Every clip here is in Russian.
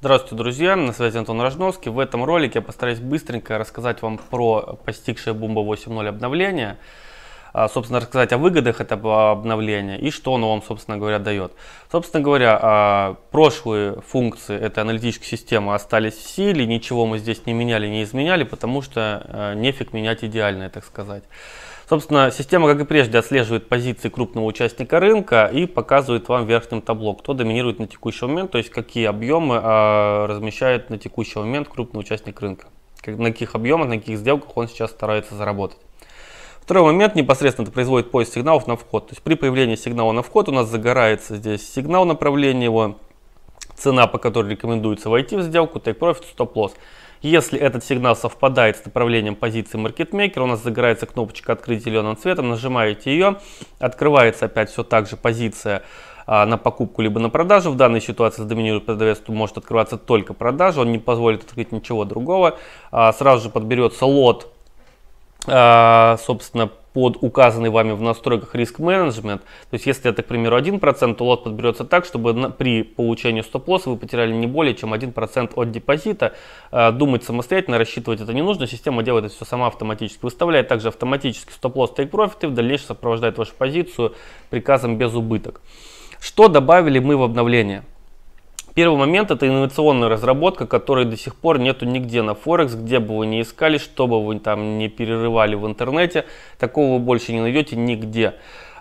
Здравствуйте, друзья! На связи Антон Рожновский. В этом ролике я постараюсь быстренько рассказать вам про постигшее Бумба 8.0 обновление. А, собственно, рассказать о выгодах этого обновления и что оно вам, собственно говоря, дает. Собственно говоря, а, прошлые функции этой аналитической системы остались в силе, ничего мы здесь не меняли, не изменяли, потому что а, нефиг менять идеальное, так сказать. Собственно, система, как и прежде, отслеживает позиции крупного участника рынка и показывает вам верхним табло, кто доминирует на текущий момент, то есть какие объемы размещает на текущий момент крупный участник рынка, на каких объемах, на каких сделках он сейчас старается заработать. Второй момент, непосредственно это производит поиск сигналов на вход. То есть при появлении сигнала на вход у нас загорается здесь сигнал направления его, цена, по которой рекомендуется войти в сделку, take profit, stop loss. Если этот сигнал совпадает с направлением позиции маркетмейкера, у нас загорается кнопочка «Открыть зеленым цветом», нажимаете ее, открывается опять все так же позиция а, на покупку либо на продажу. В данной ситуации с доминирует продавец, то может открываться только продажа, он не позволит открыть ничего другого. А, сразу же подберется лот а, собственно, под указанный вами в настройках риск менеджмент. То есть, если это, к примеру, 1%, то лот подберется так, чтобы при получении стоп-лосса вы потеряли не более чем 1% от депозита. А, думать самостоятельно, рассчитывать это не нужно. Система делает это все сама автоматически. Выставляет также автоматически стоп-лосс take profit и в дальнейшем сопровождает вашу позицию приказом без убыток. Что добавили мы в обновление? Первый момент – это инновационная разработка, которой до сих пор нету нигде на Форекс, где бы вы ни искали, что бы вы там не перерывали в интернете, такого вы больше не найдете нигде.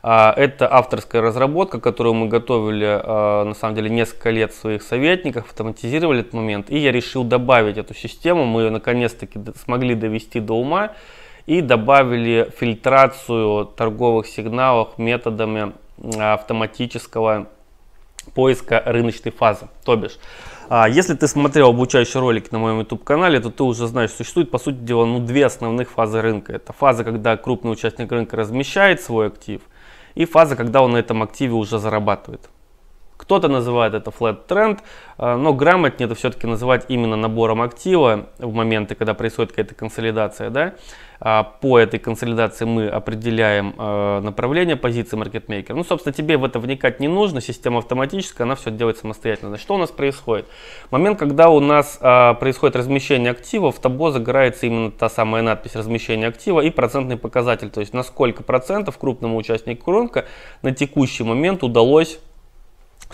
А, это авторская разработка, которую мы готовили, а, на самом деле, несколько лет в своих советниках, автоматизировали этот момент, и я решил добавить эту систему, мы ее наконец-таки смогли довести до ума, и добавили фильтрацию торговых сигналов методами автоматического поиска рыночной фазы. То бишь, а, если ты смотрел обучающий ролик на моем YouTube-канале, то ты уже знаешь, существует, по сути дела, ну, две основных фазы рынка. Это фаза, когда крупный участник рынка размещает свой актив, и фаза, когда он на этом активе уже зарабатывает. Кто-то называет это flat тренд, э, но грамотнее это все-таки называть именно набором актива в моменты, когда происходит какая-то консолидация. Да? А, по этой консолидации мы определяем э, направление позиции маркетмейкера. Ну, собственно, тебе в это вникать не нужно, система автоматическая, она все делает самостоятельно. Значит, что у нас происходит? момент, когда у нас а, происходит размещение актива в табло загорается именно та самая надпись «размещение актива» и процентный показатель, то есть на сколько процентов крупному участнику рынка на текущий момент удалось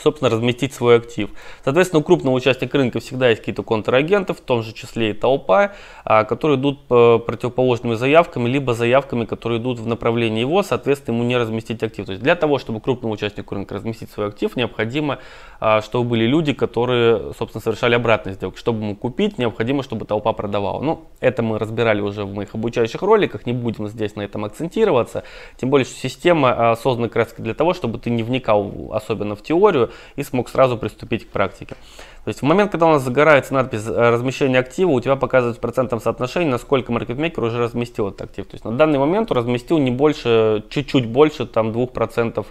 собственно, разместить свой актив. Соответственно, у крупного участника рынка всегда есть какие-то контрагенты, в том же числе и толпа, а, которые идут противоположными заявками, либо заявками, которые идут в направлении его, соответственно, ему не разместить актив. То есть для того, чтобы крупному участнику рынка разместить свой актив, необходимо, а, чтобы были люди, которые, собственно, совершали обратные сделки. Чтобы ему купить, необходимо, чтобы толпа продавала. Ну, это мы разбирали уже в моих обучающих роликах, не будем здесь на этом акцентироваться. Тем более, что система а, создана как раз для того, чтобы ты не вникал особенно в теорию, историю и смог сразу приступить к практике. То есть в момент, когда у нас загорается надпись «Э, размещение актива, у тебя показывается процентом соотношение, насколько маркетмейкер уже разместил этот актив. То есть на данный момент он разместил не больше, чуть-чуть больше там 2%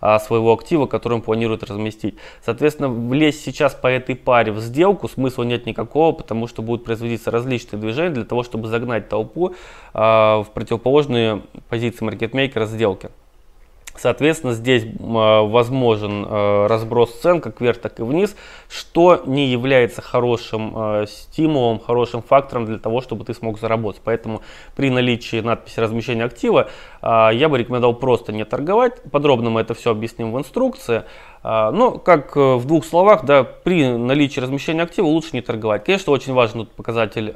а, своего актива, который он планирует разместить. Соответственно, влезть сейчас по этой паре в сделку смысла нет никакого, потому что будут производиться различные движения для того, чтобы загнать толпу э, в противоположные позиции маркетмейкера сделки. Соответственно, здесь а, возможен э, разброс цен как вверх, так и вниз, что не является хорошим э, стимулом, хорошим фактором для того, чтобы ты смог заработать. Поэтому при наличии надписи размещения актива э, я бы рекомендовал просто не торговать. Подробно мы это все объясним в инструкции. Но, ну, как в двух словах, да, при наличии размещения актива лучше не торговать. Конечно, очень важен показатель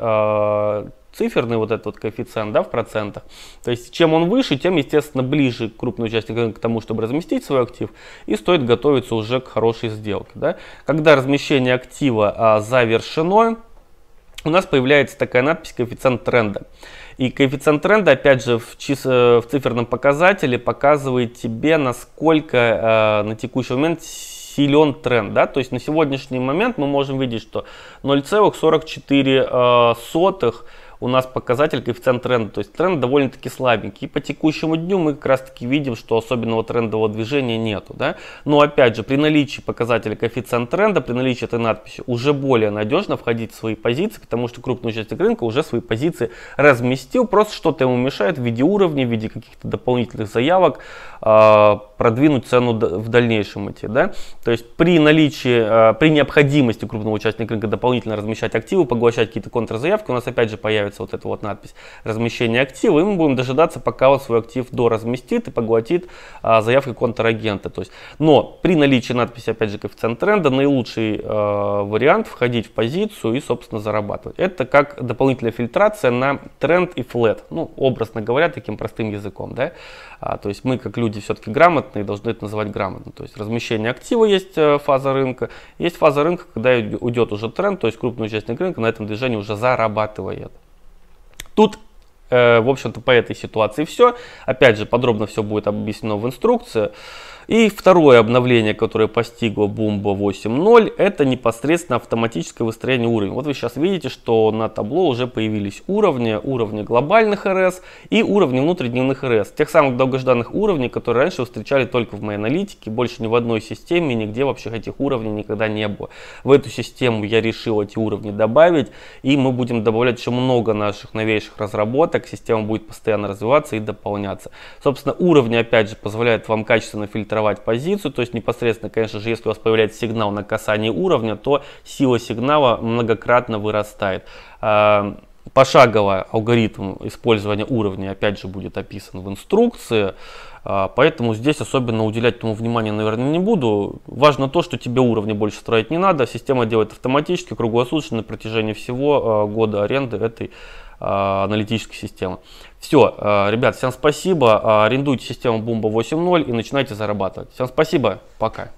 циферный вот этот вот коэффициент да, в процентах. То есть чем он выше, тем, естественно, ближе крупный участник к тому, чтобы разместить свой актив, и стоит готовиться уже к хорошей сделке. Да. Когда размещение актива а, завершено, у нас появляется такая надпись «Коэффициент тренда». И коэффициент тренда, опять же, в, чис... Э, в циферном показателе показывает тебе, насколько э, на текущий момент силен тренд. Да? То есть на сегодняшний момент мы можем видеть, что 0,44 э, а, сотых – у нас показатель коэффициент тренда, то есть тренд довольно-таки слабенький. И по текущему дню мы как раз-таки видим, что особенного трендового движения нету. Да? Но опять же, при наличии показателя коэффициент тренда, при наличии этой надписи уже более надежно входить в свои позиции, потому что крупный участник рынка уже свои позиции разместил, просто что-то ему мешает в виде уровня, в виде каких-то дополнительных заявок а, продвинуть цену в дальнейшем идти. Да? То есть при наличии, а, при необходимости крупного участника рынка дополнительно размещать активы, поглощать какие-то контрзаявки, у нас опять же появится появится вот эта вот надпись «Размещение актива», и мы будем дожидаться, пока он свой актив доразместит и поглотит а, заявкой контрагента. То есть, но при наличии надписи, опять же, коэффициент тренда, наилучший а, вариант входить в позицию и, собственно, зарабатывать. Это как дополнительная фильтрация на тренд и флет, ну, образно говоря, таким простым языком, да. А, то есть мы, как люди все-таки грамотные, должны это называть грамотно. То есть размещение актива есть э, фаза рынка, есть фаза рынка, когда уйдет уже тренд, то есть крупный участник рынка на этом движении уже зарабатывает. Тут э, в общем-то, по этой ситуации все. Опять же, подробно все будет объяснено в инструкции. И второе обновление, которое постигло Бумба 8.0, это непосредственно автоматическое выстроение уровня. Вот вы сейчас видите, что на табло уже появились уровни, уровни глобальных РС и уровни внутридневных РС. Тех самых долгожданных уровней, которые раньше встречали только в моей аналитике, больше ни в одной системе, нигде вообще этих уровней никогда не было. В эту систему я решил эти уровни добавить, и мы будем добавлять еще много наших новейших разработок, система будет постоянно развиваться и дополняться. Собственно, уровни, опять же, позволяют вам качественно фильтровать сформировать позицию, то есть непосредственно, конечно же, если у вас появляется сигнал на касании уровня, то сила сигнала многократно вырастает. А, пошаговый алгоритм использования уровней, опять же, будет описан в инструкции, а, поэтому здесь особенно уделять этому внимание, наверное, не буду. Важно то, что тебе уровни больше строить не надо, система делает автоматически, круглосуточно на протяжении всего а, года аренды этой а, аналитической системы. Все, ребят, всем спасибо, арендуйте систему Бумба 8.0 и начинайте зарабатывать. Всем спасибо, пока.